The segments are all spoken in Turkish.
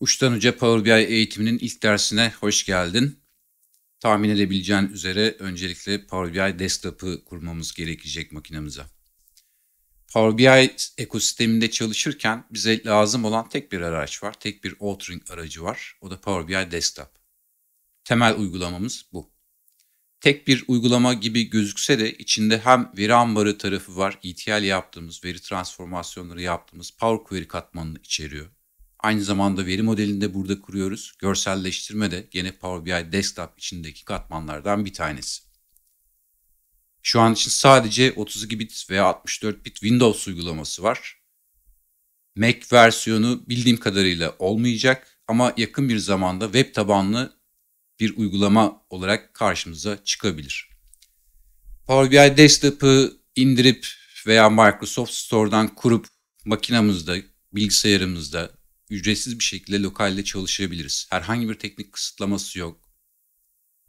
Uçtan Uca Power BI eğitiminin ilk dersine hoş geldin. Tahmin edebileceğin üzere öncelikle Power BI Desktop'ı kurmamız gerekecek makinemize. Power BI ekosisteminde çalışırken bize lazım olan tek bir araç var, tek bir authoring aracı var. O da Power BI Desktop. Temel uygulamamız bu. Tek bir uygulama gibi gözükse de içinde hem veri ambarı tarafı var, ETL yaptığımız, veri transformasyonları yaptığımız Power Query katmanını içeriyor Aynı zamanda veri modelini de burada kuruyoruz. Görselleştirme de gene Power BI Desktop içindeki katmanlardan bir tanesi. Şu an için sadece 32 bit veya 64 bit Windows uygulaması var. Mac versiyonu bildiğim kadarıyla olmayacak ama yakın bir zamanda web tabanlı bir uygulama olarak karşımıza çıkabilir. Power BI Desktop'ı indirip veya Microsoft Store'dan kurup makinamızda, bilgisayarımızda ücretsiz bir şekilde lokalde çalışabiliriz. Herhangi bir teknik kısıtlaması yok.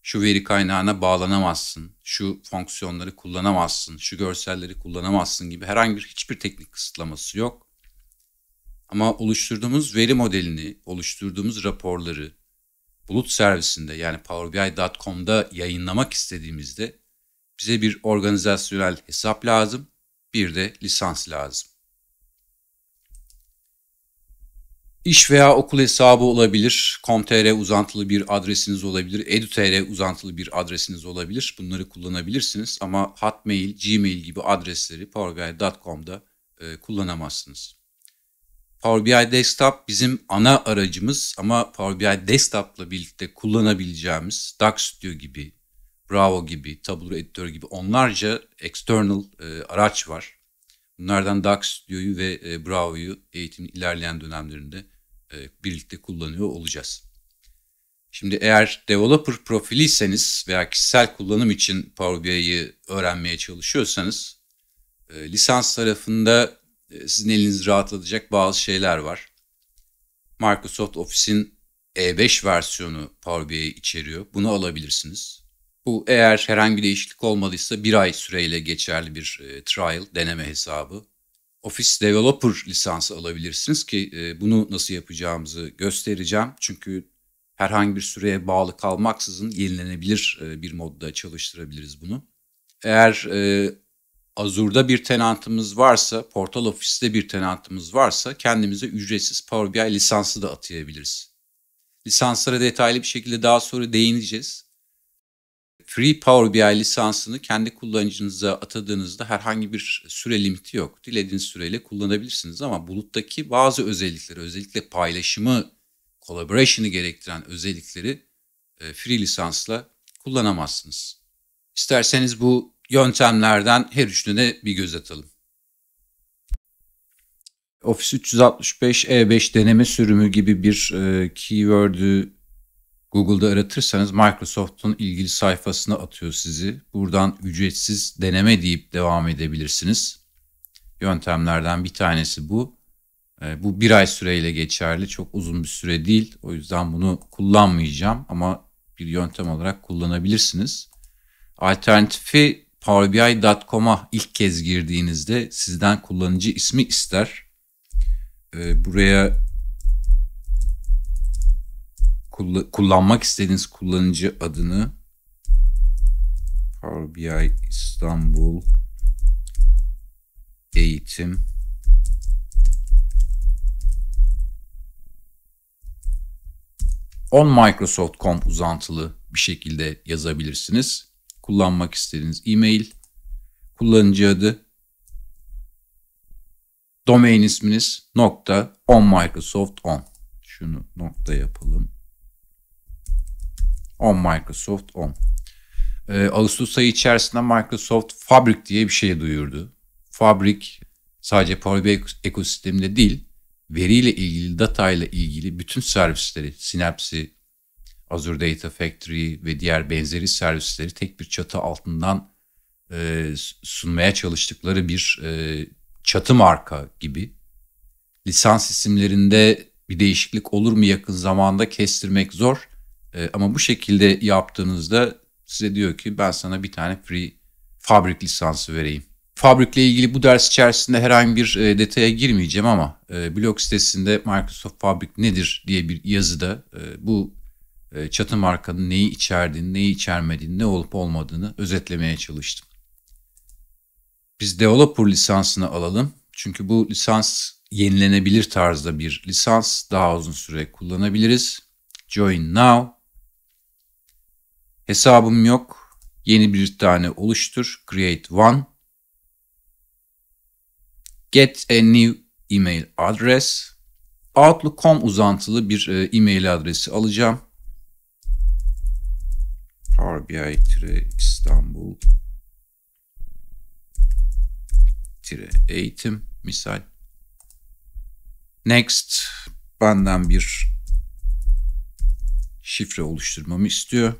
Şu veri kaynağına bağlanamazsın, şu fonksiyonları kullanamazsın, şu görselleri kullanamazsın gibi herhangi bir hiçbir teknik kısıtlaması yok. Ama oluşturduğumuz veri modelini, oluşturduğumuz raporları bulut servisinde yani powerbi.com'da yayınlamak istediğimizde bize bir organizasyonel hesap lazım, bir de lisans lazım. İş veya okul hesabı olabilir, com.tr uzantılı bir adresiniz olabilir, edu.tr uzantılı bir adresiniz olabilir. Bunları kullanabilirsiniz ama Hotmail, Gmail gibi adresleri powerguide.com'da e, kullanamazsınız. Power BI Desktop bizim ana aracımız ama Power BI Desktop'la birlikte kullanabileceğimiz Dark Studio gibi, Bravo gibi, Tableau Editor gibi onlarca external e, araç var. Bunlardan Dark Studio'yu ve e, Bravo'yu eğitimin ilerleyen dönemlerinde e, birlikte kullanıyor olacağız. Şimdi eğer developer profiliyseniz veya kişisel kullanım için Power BI'yi öğrenmeye çalışıyorsanız e, lisans tarafında e, sizin eliniz rahatlatacak bazı şeyler var. Microsoft Office'in E5 versiyonu Power BI içeriyor. Bunu alabilirsiniz. Bu eğer herhangi bir değişiklik olmadıysa bir ay süreyle geçerli bir trial, deneme hesabı. Office Developer lisansı alabilirsiniz ki e, bunu nasıl yapacağımızı göstereceğim. Çünkü herhangi bir süreye bağlı kalmaksızın yenilenebilir e, bir modda çalıştırabiliriz bunu. Eğer e, Azure'da bir tenantımız varsa, Portal Office'de bir tenantımız varsa kendimize ücretsiz Power BI lisansı da atayabiliriz. Lisanslara detaylı bir şekilde daha sonra değineceğiz. Free Power BI lisansını kendi kullanıcınıza atadığınızda herhangi bir süre limiti yok. Dilediğiniz süreyle kullanabilirsiniz ama buluttaki bazı özellikleri, özellikle paylaşımı, collaboration'ı gerektiren özellikleri e, free lisansla kullanamazsınız. İsterseniz bu yöntemlerden her üçüne de bir göz atalım. Office 365 E5 deneme sürümü gibi bir e, keyword'ü Google'da aratırsanız Microsoft'un ilgili sayfasına atıyor sizi. Buradan ücretsiz deneme deyip devam edebilirsiniz. Yöntemlerden bir tanesi bu. Ee, bu bir ay süreyle geçerli. Çok uzun bir süre değil. O yüzden bunu kullanmayacağım ama bir yöntem olarak kullanabilirsiniz. Alternatifi powerbi.com'a ilk kez girdiğinizde sizden kullanıcı ismi ister. Ee, buraya kull- kullanmak istediğiniz kullanıcı adını Power BI İstanbul eğitim on Microsoft.com uzantılı bir şekilde yazabilirsiniz. Kullanmak istediğiniz e-mail, kullanıcı adı, domain isminiz nokta on Microsoft on. Şunu nokta yapalım. On Microsoft on Ee, Ağustos ayı içerisinde Microsoft Fabric diye bir şey duyurdu. Fabric sadece Power BI ekosisteminde değil, veriyle ilgili, data ile ilgili bütün servisleri, Synapse'i, Azure Data Factory ve diğer benzeri servisleri tek bir çatı altından e, sunmaya çalıştıkları bir e, çatı marka gibi. Lisans isimlerinde bir değişiklik olur mu yakın zamanda kestirmek zor. E, ama bu şekilde yaptığınızda size diyor ki ben sana bir tane free fabrik lisansı vereyim. Fabrikle ilgili bu ders içerisinde herhangi bir e, detaya girmeyeceğim ama e, blog sitesinde Microsoft Fabric nedir diye bir yazıda e, bu e, çatı markanın neyi içerdiğini, neyi içermediğini, ne olup olmadığını özetlemeye çalıştım. Biz developer lisansını alalım. Çünkü bu lisans yenilenebilir tarzda bir lisans daha uzun süre kullanabiliriz. Join now Hesabım yok. Yeni bir tane oluştur. Create one. Get a new email address. Outlook.com uzantılı bir e, e-mail adresi alacağım. RBI-İstanbul eğitim misal. Next benden bir şifre oluşturmamı istiyor.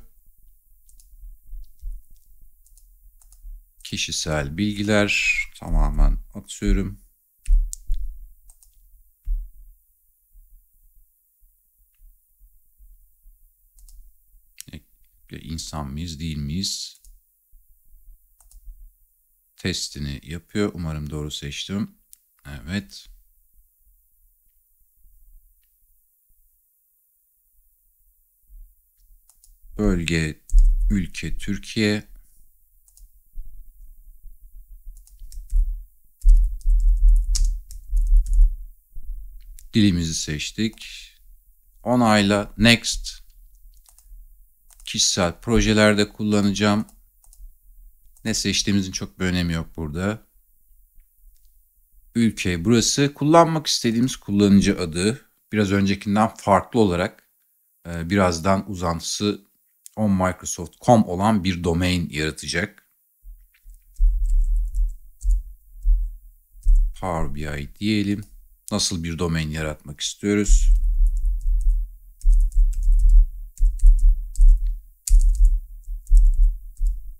kişisel bilgiler tamamen atıyorum. İnsan mıyız değil miyiz? Testini yapıyor. Umarım doğru seçtim. Evet. Bölge, ülke, Türkiye. Dilimizi seçtik. Onayla next. Kişisel projelerde kullanacağım. Ne seçtiğimizin çok bir önemi yok burada. Ülke burası. Kullanmak istediğimiz kullanıcı adı biraz öncekinden farklı olarak e, birazdan uzantısı on Microsoft.com olan bir domain yaratacak. Power BI diyelim. Nasıl bir domain yaratmak istiyoruz?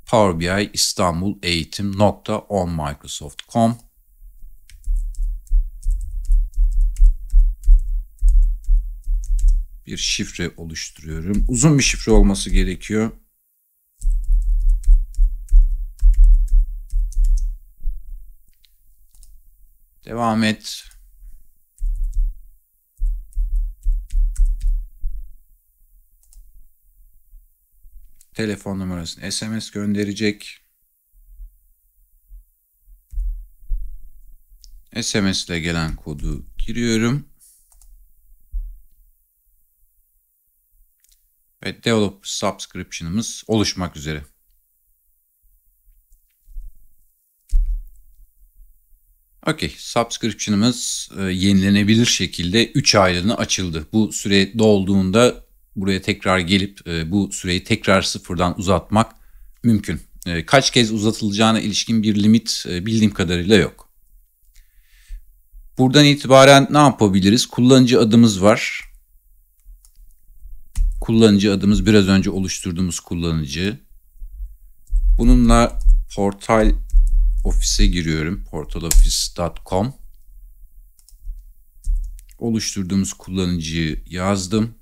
Power BI İstanbul Eğitim nokta on Microsoft.com bir şifre oluşturuyorum. Uzun bir şifre olması gerekiyor. Devam et. telefon numarasını SMS gönderecek. SMS ile gelen kodu giriyorum. Ve developer subscription'ımız oluşmak üzere. Okey, subscription'ımız e, yenilenebilir şekilde 3 aylığına açıldı. Bu süre dolduğunda buraya tekrar gelip e, bu süreyi tekrar sıfırdan uzatmak mümkün. E, kaç kez uzatılacağına ilişkin bir limit e, bildiğim kadarıyla yok. Buradan itibaren ne yapabiliriz? Kullanıcı adımız var. Kullanıcı adımız biraz önce oluşturduğumuz kullanıcı. Bununla portal ofise giriyorum. portaloffice.com Oluşturduğumuz kullanıcıyı yazdım.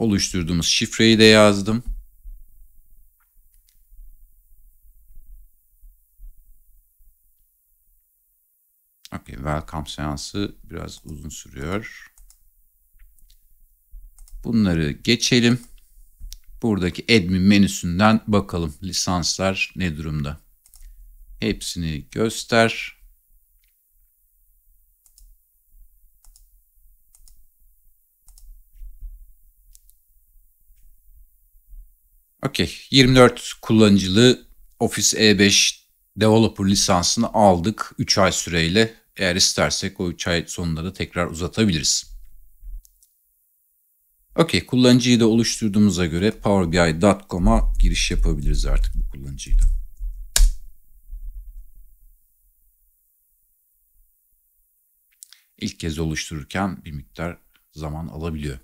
oluşturduğumuz şifreyi de yazdım. Okay, welcome seansı biraz uzun sürüyor. Bunları geçelim. Buradaki admin menüsünden bakalım lisanslar ne durumda. Hepsini göster. Okey. 24 kullanıcılı Office E5 developer lisansını aldık 3 ay süreyle. Eğer istersek o 3 ay sonunda da tekrar uzatabiliriz. Okey, kullanıcıyı da oluşturduğumuza göre powerbi.com'a giriş yapabiliriz artık bu kullanıcıyla. İlk kez oluştururken bir miktar zaman alabiliyor.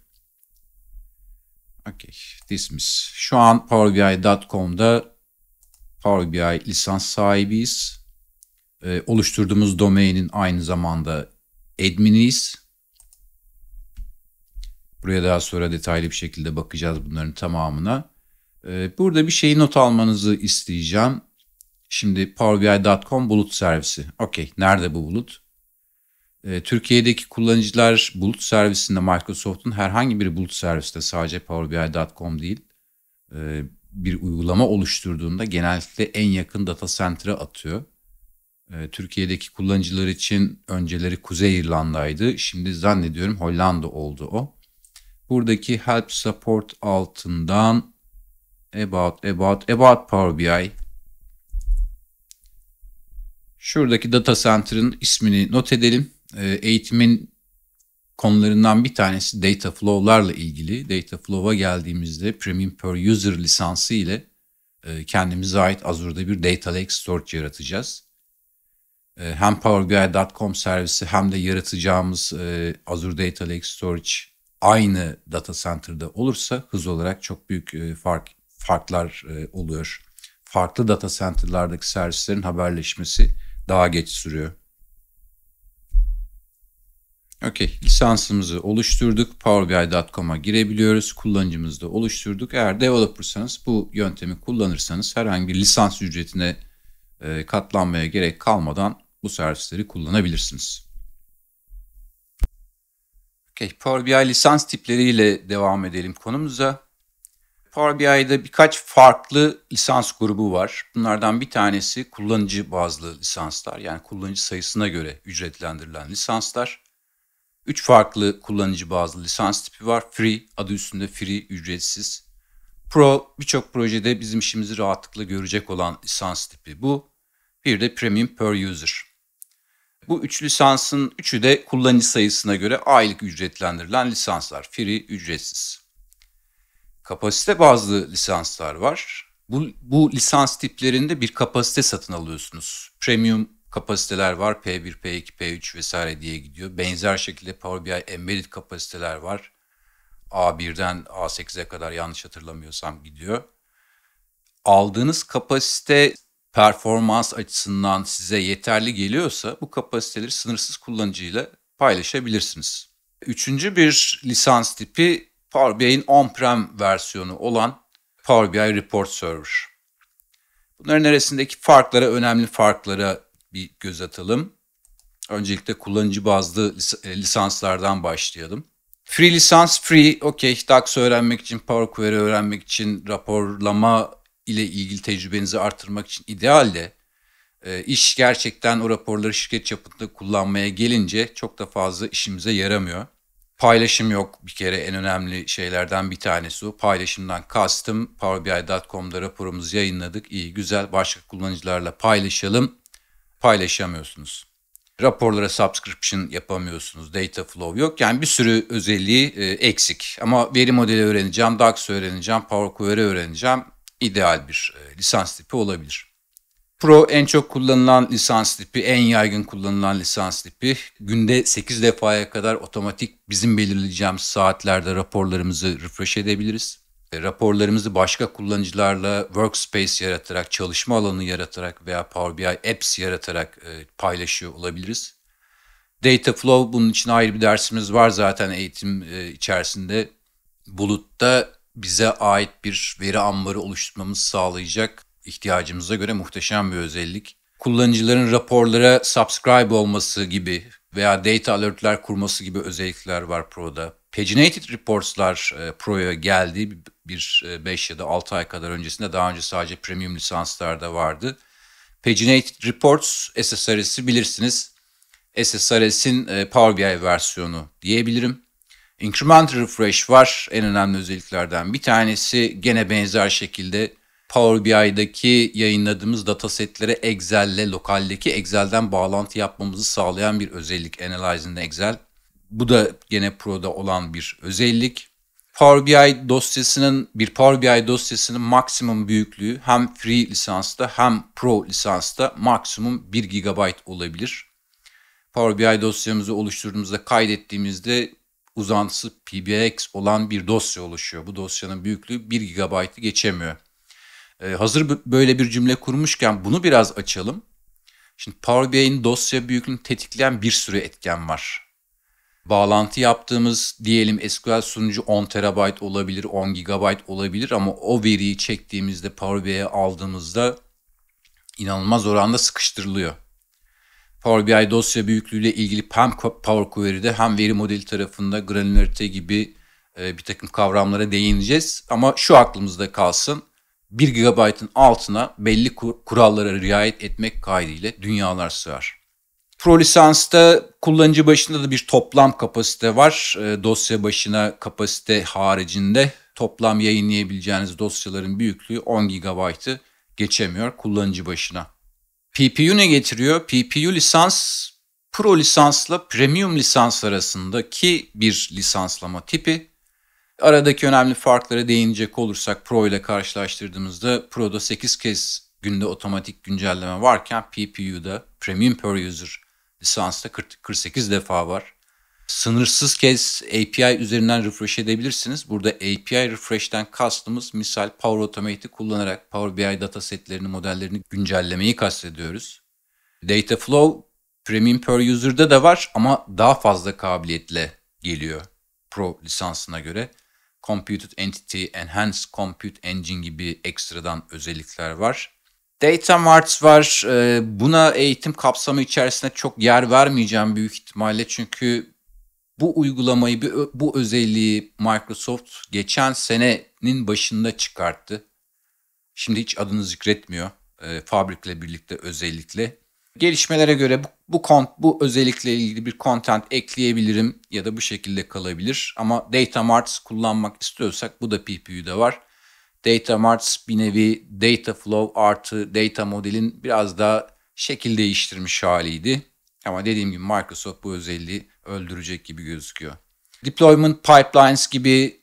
Okay, dismiss. Şu an powerbi.com'da Power BI lisans sahibiyiz. E, oluşturduğumuz domainin aynı zamanda adminiyiz. Buraya daha sonra detaylı bir şekilde bakacağız bunların tamamına. E, burada bir şeyi not almanızı isteyeceğim. Şimdi powerbi.com bulut servisi. Okey, nerede bu bulut? E, Türkiye'deki kullanıcılar bulut servisinde Microsoft'un herhangi bir bulut serviste sadece Power BI.com değil e, bir uygulama oluşturduğunda genellikle en yakın data center'a atıyor. E, Türkiye'deki kullanıcılar için önceleri Kuzey İrlanda'ydı. Şimdi zannediyorum Hollanda oldu o. Buradaki help support altından about about about Power BI Şuradaki data center'ın ismini not edelim. Ee, eğitimin konularından bir tanesi data flow'larla ilgili. Data flow'a geldiğimizde premium per user lisansı ile e, kendimize ait Azure'da bir data lake storage yaratacağız. E, hem PowerBI.com servisi hem de yaratacağımız e, Azure Data Lake Storage aynı data center'da olursa hız olarak çok büyük fark farklar oluyor. Farklı data center'lardaki servislerin haberleşmesi daha geç sürüyor. Okey lisansımızı oluşturduk. PowerBI.com'a girebiliyoruz. Kullanıcımızı da oluşturduk. Eğer developer'sanız bu yöntemi kullanırsanız herhangi bir lisans ücretine e, katlanmaya gerek kalmadan bu servisleri kullanabilirsiniz. Okay, Power BI lisans tipleriyle devam edelim konumuza. Power BI'de birkaç farklı lisans grubu var. Bunlardan bir tanesi kullanıcı bazlı lisanslar yani kullanıcı sayısına göre ücretlendirilen lisanslar. Üç farklı kullanıcı bazlı lisans tipi var. Free, adı üstünde free, ücretsiz. Pro, birçok projede bizim işimizi rahatlıkla görecek olan lisans tipi bu. Bir de premium per user. Bu üç lisansın üçü de kullanıcı sayısına göre aylık ücretlendirilen lisanslar. Free, ücretsiz. Kapasite bazlı lisanslar var. Bu, bu lisans tiplerinde bir kapasite satın alıyorsunuz. Premium kapasiteler var. P1, P2, P3 vesaire diye gidiyor. Benzer şekilde Power BI embedded kapasiteler var. A1'den A8'e kadar yanlış hatırlamıyorsam gidiyor. Aldığınız kapasite performans açısından size yeterli geliyorsa bu kapasiteleri sınırsız kullanıcıyla paylaşabilirsiniz. Üçüncü bir lisans tipi Power BI'nin on-prem versiyonu olan Power BI Report Server. Bunların arasındaki farklara, önemli farklara bir göz atalım. Öncelikle kullanıcı bazlı e, lisanslardan başlayalım. Free lisans free, okey. DAX öğrenmek için, Power Query öğrenmek için, raporlama ile ilgili tecrübenizi artırmak için ideal de e, iş gerçekten o raporları şirket çapında kullanmaya gelince çok da fazla işimize yaramıyor. Paylaşım yok bir kere en önemli şeylerden bir tanesi o. Paylaşımdan kastım Power BI.com'da raporumuzu yayınladık. İyi güzel başka kullanıcılarla paylaşalım paylaşamıyorsunuz. Raporlara subscription yapamıyorsunuz. Data flow yok. Yani bir sürü özelliği e, eksik. Ama veri modeli öğreneceğim, DAX öğreneceğim, Power Query öğreneceğim. İdeal bir e, lisans tipi olabilir. Pro en çok kullanılan lisans tipi, en yaygın kullanılan lisans tipi. Günde 8 defaya kadar otomatik bizim belirleyeceğimiz saatlerde raporlarımızı refresh edebiliriz işte raporlarımızı başka kullanıcılarla workspace yaratarak, çalışma alanı yaratarak veya Power BI apps yaratarak e, paylaşıyor olabiliriz. Data Flow bunun için ayrı bir dersimiz var zaten eğitim e, içerisinde. Bulutta bize ait bir veri ambarı oluşturmamız sağlayacak ihtiyacımıza göre muhteşem bir özellik. Kullanıcıların raporlara subscribe olması gibi veya data alertler kurması gibi özellikler var Pro'da. Paginated Reports'lar e, Pro'ya geldi bir 5 e, ya da 6 ay kadar öncesinde daha önce sadece premium lisanslarda vardı. Paginated Reports SSRS'i bilirsiniz. SSRS'in e, Power BI versiyonu diyebilirim. Incremental Refresh var en önemli özelliklerden bir tanesi. Gene benzer şekilde Power BI'daki yayınladığımız datasetlere Excel'le, lokaldeki Excel'den bağlantı yapmamızı sağlayan bir özellik Analyzing Excel. Bu da gene Pro'da olan bir özellik. Power BI dosyasının bir Power BI dosyasının maksimum büyüklüğü hem free lisansta hem pro lisansta maksimum 1 GB olabilir. Power BI dosyamızı oluşturduğumuzda kaydettiğimizde uzantısı PBX olan bir dosya oluşuyor. Bu dosyanın büyüklüğü 1 GB'ı geçemiyor. Ee, hazır böyle bir cümle kurmuşken bunu biraz açalım. Şimdi Power BI'nin dosya büyüklüğünü tetikleyen bir sürü etken var bağlantı yaptığımız diyelim SQL sunucu 10 terabayt olabilir, 10 gigabayt olabilir ama o veriyi çektiğimizde Power BI'ye aldığımızda inanılmaz oranda sıkıştırılıyor. Power BI dosya büyüklüğüyle ilgili hem Power Query'de hem veri modeli tarafında granularite gibi e, bir takım kavramlara değineceğiz. Ama şu aklımızda kalsın. 1 GB'ın altına belli kurallara riayet etmek kaydıyla dünyalar sığar. Pro lisansta kullanıcı başında da bir toplam kapasite var. E, dosya başına kapasite haricinde toplam yayınlayabileceğiniz dosyaların büyüklüğü 10 GB'ı geçemiyor kullanıcı başına. PPU ne getiriyor? PPU lisans Pro lisansla Premium lisans arasındaki bir lisanslama tipi. Aradaki önemli farklara değinecek olursak Pro ile karşılaştırdığımızda Pro'da 8 kez günde otomatik güncelleme varken PPU'da Premium Per User lisansta 48 defa var. Sınırsız kez API üzerinden refresh edebilirsiniz. Burada API refresh'ten kastımız misal Power Automate'i kullanarak Power BI datasetlerini, modellerini güncellemeyi kastediyoruz. Dataflow Premium per user'da da var ama daha fazla kabiliyetle geliyor Pro lisansına göre. Computed Entity, Enhanced Compute Engine gibi ekstradan özellikler var. Data Marts var. Ee, buna eğitim kapsamı içerisinde çok yer vermeyeceğim büyük ihtimalle. Çünkü bu uygulamayı, bu özelliği Microsoft geçen senenin başında çıkarttı. Şimdi hiç adını zikretmiyor. E, fabrikle birlikte özellikle. Gelişmelere göre bu, bu, kont, bu özellikle ilgili bir content ekleyebilirim ya da bu şekilde kalabilir. Ama Data Marts kullanmak istiyorsak bu da PPU'da var. Data Mart, bir nevi Data Flow artı Data Model'in biraz daha şekil değiştirmiş haliydi. Ama dediğim gibi Microsoft bu özelliği öldürecek gibi gözüküyor. Deployment Pipelines gibi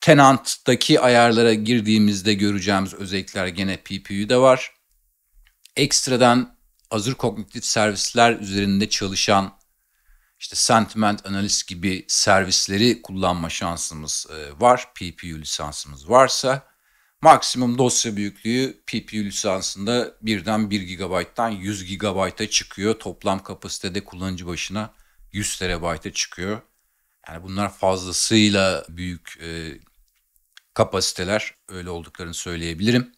tenant'taki ayarlara girdiğimizde göreceğimiz özellikler gene PPU'da var. Ekstradan hazır kognitif servisler üzerinde çalışan işte sentiment analiz gibi servisleri kullanma şansımız e, var. PPU lisansımız varsa. Maksimum dosya büyüklüğü PPU lisansında birden 1 GB'dan 100 GB'a çıkıyor. Toplam kapasitede kullanıcı başına 100 TB'a çıkıyor. Yani bunlar fazlasıyla büyük e, kapasiteler öyle olduklarını söyleyebilirim.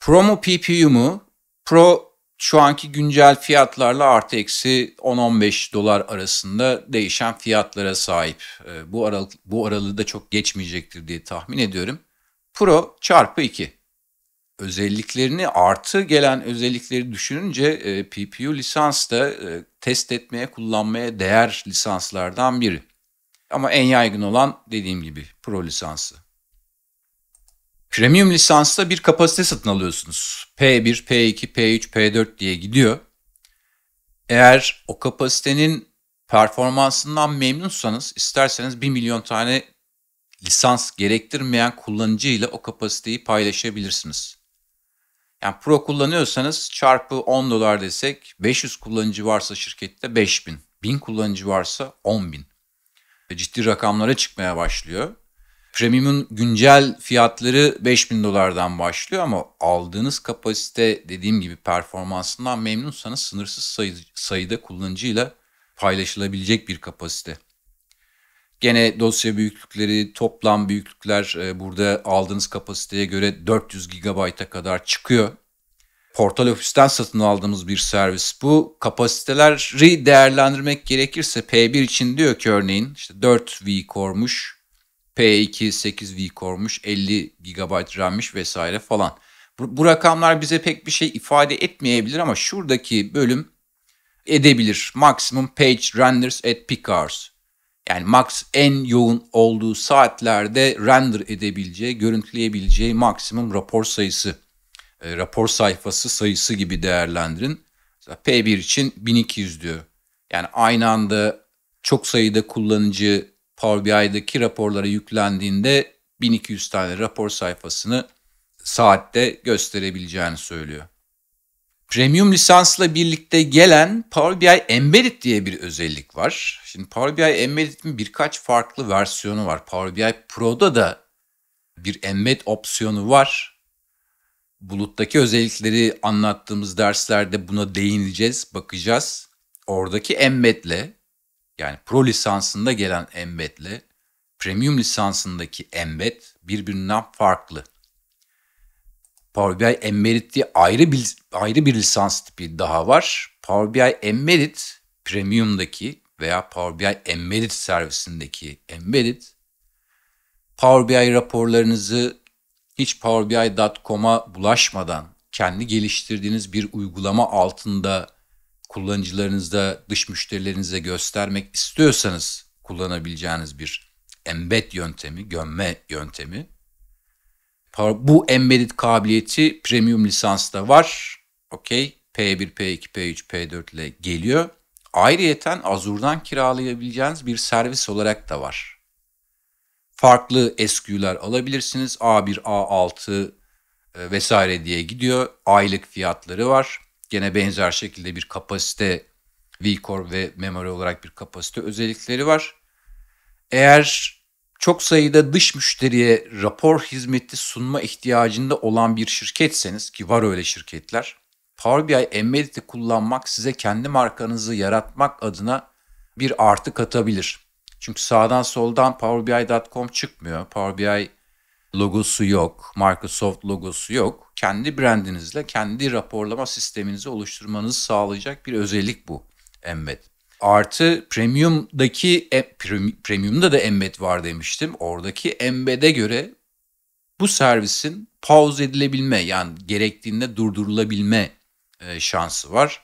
Pro mu PPU mu? Pro şu anki güncel fiyatlarla artı eksi 10-15 dolar arasında değişen fiyatlara sahip. E, bu aralık bu aralığı da çok geçmeyecektir diye tahmin ediyorum. Pro çarpı 2. Özelliklerini artı gelen özellikleri düşününce e, PPU lisans da e, test etmeye kullanmaya değer lisanslardan biri. Ama en yaygın olan dediğim gibi Pro lisansı. Premium lisansta bir kapasite satın alıyorsunuz. P1, P2, P3, P4 diye gidiyor. Eğer o kapasitenin performansından memnunsanız isterseniz 1 milyon tane lisans gerektirmeyen kullanıcı ile o kapasiteyi paylaşabilirsiniz. Yani Pro kullanıyorsanız çarpı 10 dolar desek 500 kullanıcı varsa şirkette 5000, 1000 kullanıcı varsa 10000. Ciddi rakamlara çıkmaya başlıyor. Premium'un güncel fiyatları 5000 dolardan başlıyor ama aldığınız kapasite dediğim gibi performansından memnunsanız sınırsız sayı, sayıda kullanıcıyla paylaşılabilecek bir kapasite. Gene dosya büyüklükleri, toplam büyüklükler e, burada aldığınız kapasiteye göre 400 GB'a kadar çıkıyor. Portal ofisten satın aldığımız bir servis bu. Kapasiteleri değerlendirmek gerekirse P1 için diyor ki örneğin işte 4 vCore'muş, P2 8 v vCore'muş, 50 GB RAM'miş vesaire falan. Bu, bu rakamlar bize pek bir şey ifade etmeyebilir ama şuradaki bölüm edebilir. Maximum page renders at peak hours. Yani max en yoğun olduğu saatlerde render edebileceği, görüntüleyebileceği maksimum rapor sayısı, e, rapor sayfası sayısı gibi değerlendirin. Mesela P1 için 1200 diyor. Yani aynı anda çok sayıda kullanıcı Power BI'deki raporlara yüklendiğinde 1200 tane rapor sayfasını saatte gösterebileceğini söylüyor. Premium lisansla birlikte gelen Power BI Embedded diye bir özellik var. Şimdi Power BI Embedded'in birkaç farklı versiyonu var. Power BI Pro'da da bir embed opsiyonu var. Buluttaki özellikleri anlattığımız derslerde buna değineceğiz, bakacağız. Oradaki embedle yani pro lisansında gelen embedle premium lisansındaki embed birbirinden farklı. Power BI Embedded diye ayrı bir, ayrı bir lisans tipi daha var. Power BI Embedded Premium'daki veya Power BI Embedded servisindeki Embedded Power BI raporlarınızı hiç powerbi.com'a bulaşmadan kendi geliştirdiğiniz bir uygulama altında kullanıcılarınızda, dış müşterilerinize göstermek istiyorsanız kullanabileceğiniz bir embed yöntemi, gömme yöntemi. Bu embedded kabiliyeti premium lisansta var. Okey. P1, P2, P3, P4 ile geliyor. Ayrıyeten Azure'dan kiralayabileceğiniz bir servis olarak da var. Farklı SQ'lar alabilirsiniz. A1, A6 e, vesaire diye gidiyor. Aylık fiyatları var. Gene benzer şekilde bir kapasite VCore ve memory olarak bir kapasite özellikleri var. Eğer çok sayıda dış müşteriye rapor hizmeti sunma ihtiyacında olan bir şirketseniz ki var öyle şirketler, Power BI Embedded'i kullanmak size kendi markanızı yaratmak adına bir artı katabilir. Çünkü sağdan soldan powerbi.com çıkmıyor. Power BI logosu yok, Microsoft logosu yok. Kendi brandinizle kendi raporlama sisteminizi oluşturmanızı sağlayacak bir özellik bu Embed. Artı premium'daki e, premium'da da embed var demiştim. Oradaki embed'e göre bu servisin pause edilebilme yani gerektiğinde durdurulabilme e, şansı var.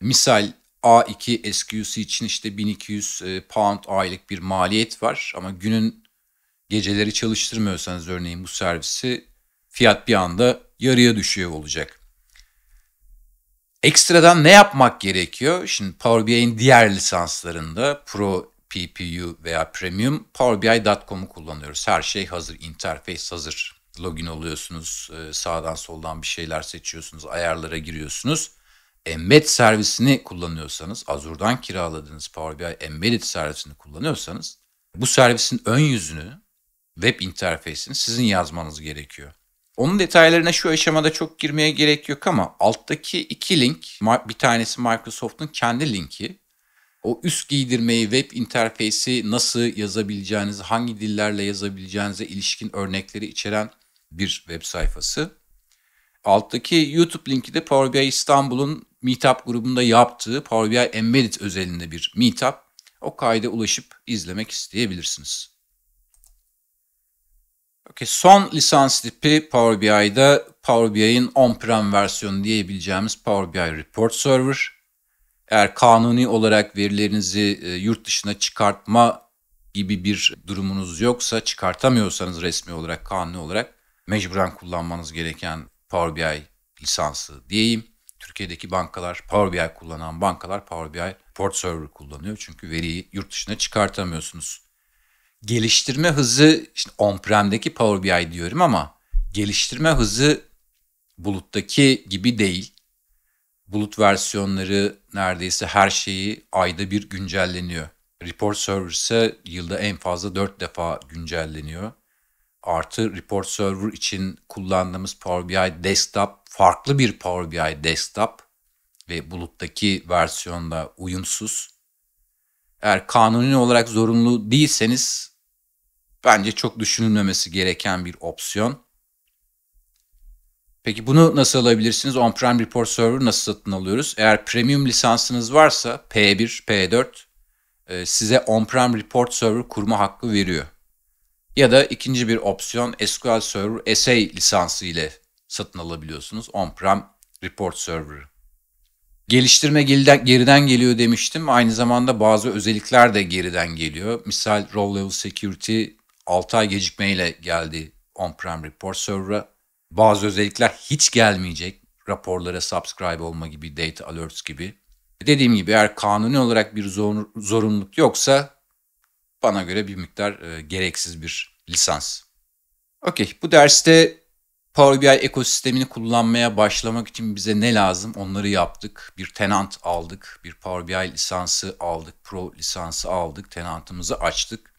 Misal A2 SQC için işte 1200 e, pound aylık bir maliyet var ama günün geceleri çalıştırmıyorsanız örneğin bu servisi fiyat bir anda yarıya düşüyor olacak. Ekstradan ne yapmak gerekiyor? Şimdi Power BI'nin diğer lisanslarında Pro PPU veya Premium Power BI.com'u kullanıyoruz. Her şey hazır, interface hazır. Login oluyorsunuz, e, sağdan soldan bir şeyler seçiyorsunuz, ayarlara giriyorsunuz. Embed servisini kullanıyorsanız, Azure'dan kiraladığınız Power BI Embedded servisini kullanıyorsanız bu servisin ön yüzünü, web interface'ini sizin yazmanız gerekiyor. Onun detaylarına şu aşamada çok girmeye gerek yok ama alttaki iki link, bir tanesi Microsoft'un kendi linki. O üst giydirmeyi, web interfeysi nasıl yazabileceğinizi, hangi dillerle yazabileceğinize ilişkin örnekleri içeren bir web sayfası. Alttaki YouTube linki de Power BI İstanbul'un Meetup grubunda yaptığı Power BI Embedded özelinde bir Meetup. O kayda ulaşıp izlemek isteyebilirsiniz. Okay, son lisans tipi Power BI'da Power BI'nin on-prem versiyonu diyebileceğimiz Power BI Report Server. Eğer kanuni olarak verilerinizi e, yurt dışına çıkartma gibi bir durumunuz yoksa, çıkartamıyorsanız resmi olarak, kanuni olarak mecburen kullanmanız gereken Power BI lisansı diyeyim. Türkiye'deki bankalar, Power BI kullanan bankalar Power BI Report Server kullanıyor. Çünkü veriyi yurt dışına çıkartamıyorsunuz geliştirme hızı işte on-prem'deki Power BI diyorum ama geliştirme hızı buluttaki gibi değil. Bulut versiyonları neredeyse her şeyi ayda bir güncelleniyor. Report Server ise yılda en fazla 4 defa güncelleniyor. Artı Report Server için kullandığımız Power BI Desktop farklı bir Power BI Desktop ve buluttaki versiyonda uyumsuz. Eğer kanuni olarak zorunlu değilseniz bence çok düşünülmemesi gereken bir opsiyon. Peki bunu nasıl alabilirsiniz? On-prem report server nasıl satın alıyoruz? Eğer premium lisansınız varsa P1, P4 e, size on-prem report server kurma hakkı veriyor. Ya da ikinci bir opsiyon SQL Server SA lisansı ile satın alabiliyorsunuz on-prem report server'ı. Geliştirme geriden geliyor demiştim. Aynı zamanda bazı özellikler de geriden geliyor. Misal Role level security 6 ay gecikmeyle geldi on-prem report server'a. Bazı özellikler hiç gelmeyecek. Raporlara subscribe olma gibi, data alerts gibi. Dediğim gibi eğer kanuni olarak bir zor, zorunluluk yoksa bana göre bir miktar e, gereksiz bir lisans. Okey bu derste Power BI ekosistemini kullanmaya başlamak için bize ne lazım onları yaptık. Bir tenant aldık, bir Power BI lisansı aldık, Pro lisansı aldık, tenantımızı açtık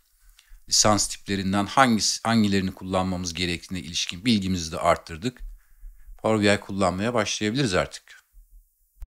lisans tiplerinden hangisi, hangilerini kullanmamız gerektiğine ilişkin bilgimizi de arttırdık. Power BI kullanmaya başlayabiliriz artık.